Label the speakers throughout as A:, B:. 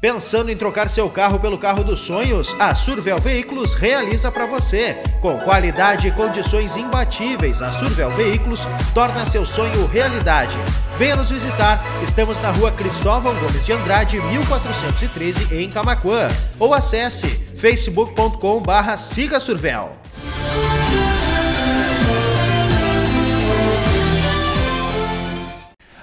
A: Pensando em trocar seu carro pelo carro dos sonhos? A Survel Veículos realiza para você. Com qualidade e condições imbatíveis, a Survel Veículos torna seu sonho realidade. Venha nos visitar. Estamos na rua Cristóvão Gomes de Andrade, 1413, em Camacuã. Ou acesse facebook.com barra Siga Survel.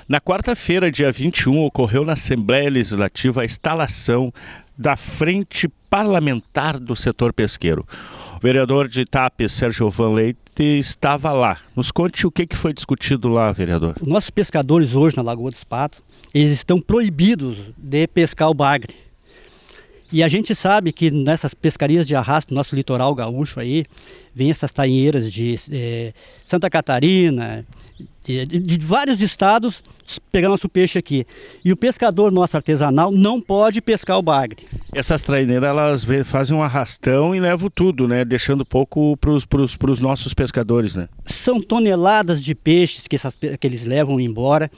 A: Na quarta-feira, dia 21, ocorreu na Assembleia Legislativa a instalação da Frente Parlamentar do Setor Pesqueiro. O vereador de Itape, Sérgio Van Leite, estava lá. Nos conte o que foi discutido lá, vereador.
B: Nossos pescadores hoje na Lagoa dos Patos, eles estão proibidos de pescar o bagre. E a gente sabe que nessas pescarias de arrasto, nosso litoral gaúcho aí, vêm essas tainheiras de é, Santa Catarina, de, de, vários estados pegar nosso peixe aqui. E o pescador nosso artesanal não pode pescar o bagre. Essas traineiras elas fazem um arrastão e levam tudo, né? Deixando
A: pouco para os nossos pescadores, né?
B: São toneladas de peixes que, essas, que eles levam embora.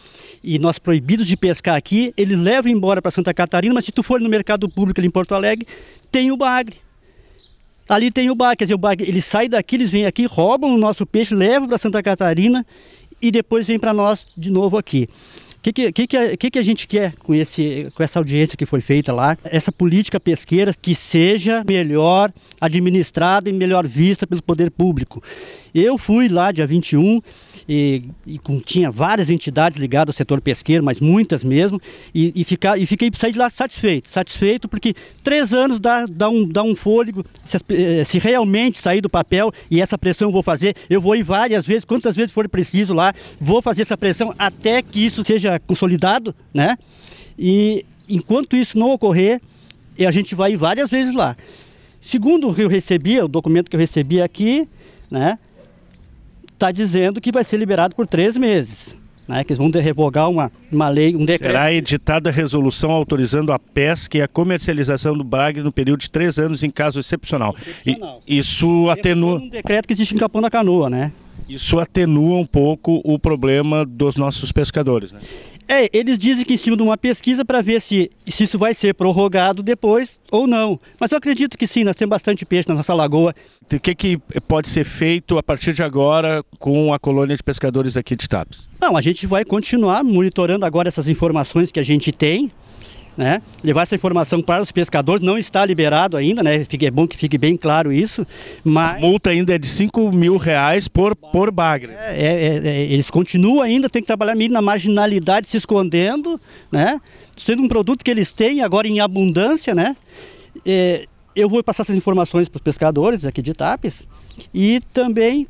B: E nós proibidos de pescar aqui, eles levam embora para Santa Catarina, mas se tu for no mercado público ali em Porto Alegre, tem o bagre ali tem o bar, quer dizer, o bar, eles saem daqui, eles vêm aqui, roubam o nosso peixe, levam para Santa Catarina e depois vêm para nós de novo aqui. O que que, que, que, que, a gente quer com, esse, com essa audiência que foi feita lá? Essa política pesqueira que seja melhor administrada e melhor vista pelo poder público. Eu fui lá dia 21 e, e com, tinha várias entidades ligadas ao setor pesqueiro, mas muitas mesmo, e, e, ficar, e fiquei sair de lá satisfeito. Satisfeito porque três anos dá, dá, um, dá um fôlego. Se, eh, se realmente sair do papel e essa pressão eu vou fazer, eu vou ir várias vezes, quantas vezes for preciso lá, vou fazer essa pressão até que isso seja consolidado, né? E enquanto isso não ocorrer, a gente vai várias vezes lá. Segundo o que eu recebi, o documento que eu recebi aqui, né? está dizendo que vai ser liberado por três meses. Né, que eles vão revogar uma, uma lei, um decreto. Será
A: editada a resolução autorizando a pesca e a comercialização do braga no período de três anos em caso excepcional. excepcional. E, isso
B: atenua... Um decreto que existe em Capão da Canoa, né? Isso atenua um pouco o problema dos nossos pescadores, né? É, eles dizem que em cima de uma pesquisa para ver se, se isso vai ser prorrogado depois ou não. Mas eu acredito que sim, nós temos bastante peixe na nossa lagoa. O que, que pode ser feito a partir de agora com a colônia de pescadores aqui de Tapes? Não, a gente vai continuar monitorando agora essas informações que a gente tem, né? Levar essa informação para os pescadores não está liberado ainda, né? É bom que fique bem claro isso. Mas a multa ainda é de 5 mil reais por por bagre. É, é, é, é, eles continuam ainda tem que trabalhar meio na marginalidade, se escondendo, né? Sendo um produto que eles têm agora em abundância, né? É, eu vou passar essas informações para os pescadores aqui de Tapes e também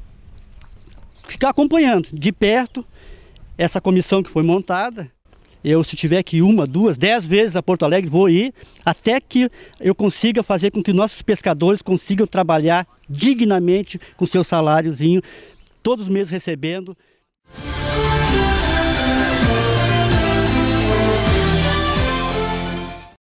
B: ficar acompanhando de perto essa comissão que foi montada. Eu, se tiver que uma, duas, dez vezes a Porto Alegre, vou ir até que eu consiga fazer com que nossos pescadores consigam trabalhar dignamente com seu saláriozinho, todos os meses recebendo.